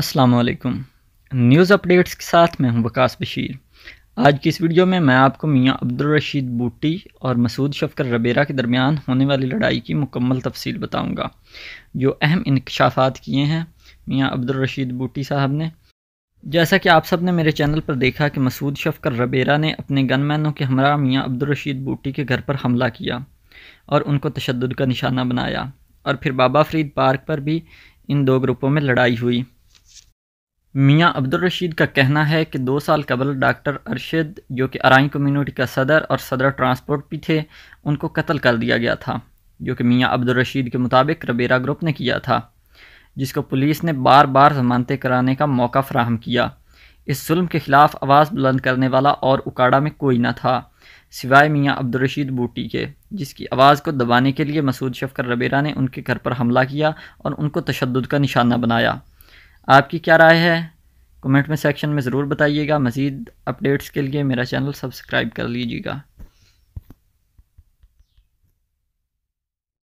असलकुम news updates के साथ मैं हूं वकास बशीर आज की इस वीडियो में मैं आपको मियाँ अब्दुल रशीद बूटी और मसूद शफकर रबेरा के दरमियान होने वाली लड़ाई की मुकम्मल तफसील बताऊंगा जो अहम इनकशाफात किए हैं मियाँ अब्दुल रशीद बूटी साहब ने जैसा कि आप सब ने मेरे चैनल पर देखा कि मसूद शफकर रबेरा ने अपने गनमैनों के हमरा मियाँ अब्दुलरशीद बूटी के घर पर हमला किया और उनको तशद का निशाना बनाया और फिर बाबा फरीद पार्क पर भी इन दो ग्रुपों में लड़ाई हुई मियां अब्दुल रशीद का कहना है कि दो साल कबल डॉक्टर अरशद जो कि आरानी कम्युनिटी का सदर और सदर ट्रांसपोर्ट भी थे उनको कत्ल कर दिया गया था जो कि मियां अब्दुल रशीद के मुताबिक रबेरा ग्रुप ने किया था जिसको पुलिस ने बार बार जमानतें कराने का मौका फ्राहम किया इस जुल्म के ख़िलाफ़ आवाज़ बुलंद करने वाला और उकाड़ा में कोई ना था सिवाय मियाँ अब्दुलरशीद बूटी के जिसकी आवाज़ को दबाने के लिए मसूद शफकर रबेरा ने उनके घर पर हमला किया और उनको तशद का निशाना बनाया आपकी क्या राय है कमेंट में सेक्शन में ज़रूर बताइएगा मज़ीद अपडेट्स के लिए मेरा चैनल सब्सक्राइब कर लीजिएगा